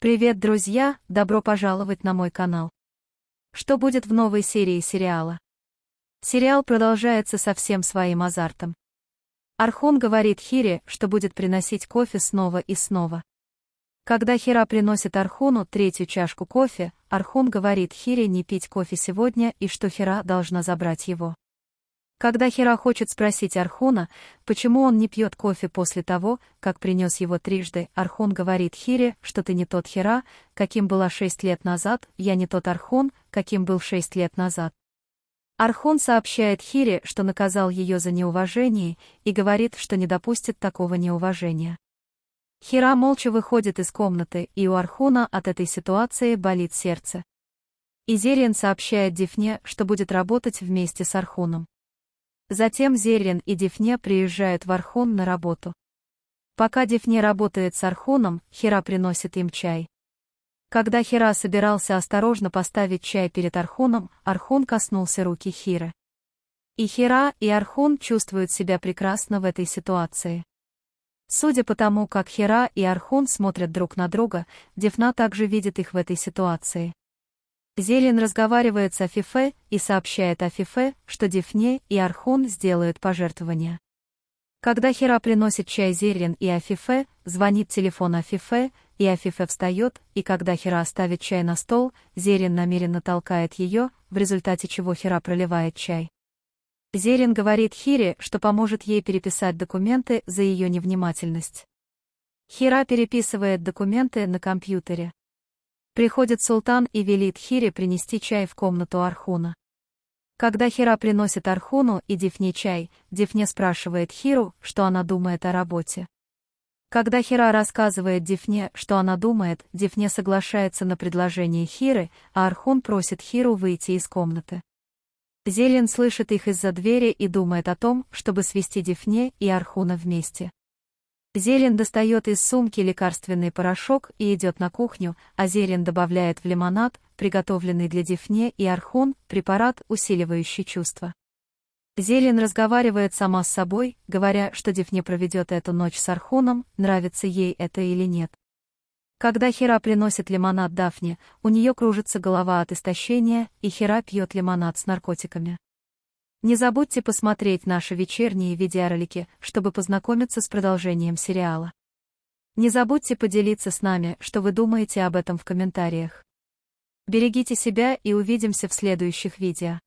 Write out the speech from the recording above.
Привет, друзья! Добро пожаловать на мой канал. Что будет в новой серии сериала? Сериал продолжается со всем своим азартом. Архон говорит Хире, что будет приносить кофе снова и снова. Когда Хира приносит Архону третью чашку кофе, Архон говорит Хире не пить кофе сегодня и что Хира должна забрать его. Когда Хера хочет спросить Архона, почему он не пьет кофе после того, как принес его трижды, Архон говорит Хире, что ты не тот Хера, каким была шесть лет назад, я не тот Архон, каким был шесть лет назад. Архон сообщает Хире, что наказал ее за неуважение, и говорит, что не допустит такого неуважения. Хира молча выходит из комнаты, и у Архона от этой ситуации болит сердце. Изерин сообщает Дифне, что будет работать вместе с Архоном. Затем Зерин и Дефне приезжают в Архун на работу. Пока Дефне работает с Архуном, Хера приносит им чай. Когда Хера собирался осторожно поставить чай перед Архуном, Архун коснулся руки Хиры. И Хера, и Архун чувствуют себя прекрасно в этой ситуации. Судя по тому, как Хера и Архун смотрят друг на друга, Дефна также видит их в этой ситуации. Зелен разговаривает с Афифе и сообщает Афифе, что Дифне и Архун сделают пожертвования. Когда Хера приносит чай Зелен и Афифе, звонит телефон Афифе, и Афифе встает, и когда Хера ставит чай на стол, Зерин намеренно толкает ее, в результате чего Хера проливает чай. Зерин говорит Хире, что поможет ей переписать документы за ее невнимательность. Хира переписывает документы на компьютере. Приходит султан и велит Хире принести чай в комнату Архуна. Когда Хира приносит Архуну и Дифне чай, Дифне спрашивает Хиру, что она думает о работе. Когда Хира рассказывает Дифне, что она думает, Дифне соглашается на предложение Хиры, а Архун просит Хиру выйти из комнаты. Зелен слышит их из-за двери и думает о том, чтобы свести Дифне и Архуна вместе. Зелен достает из сумки лекарственный порошок и идет на кухню, а Зелен добавляет в лимонад, приготовленный для Дифне и Архун, препарат, усиливающий чувства. Зелен разговаривает сама с собой, говоря, что Дифне проведет эту ночь с Архуном, нравится ей это или нет. Когда Хера приносит лимонад Дафне, у нее кружится голова от истощения, и Хера пьет лимонад с наркотиками. Не забудьте посмотреть наши вечерние видеоролики, чтобы познакомиться с продолжением сериала. Не забудьте поделиться с нами, что вы думаете об этом в комментариях. Берегите себя и увидимся в следующих видео.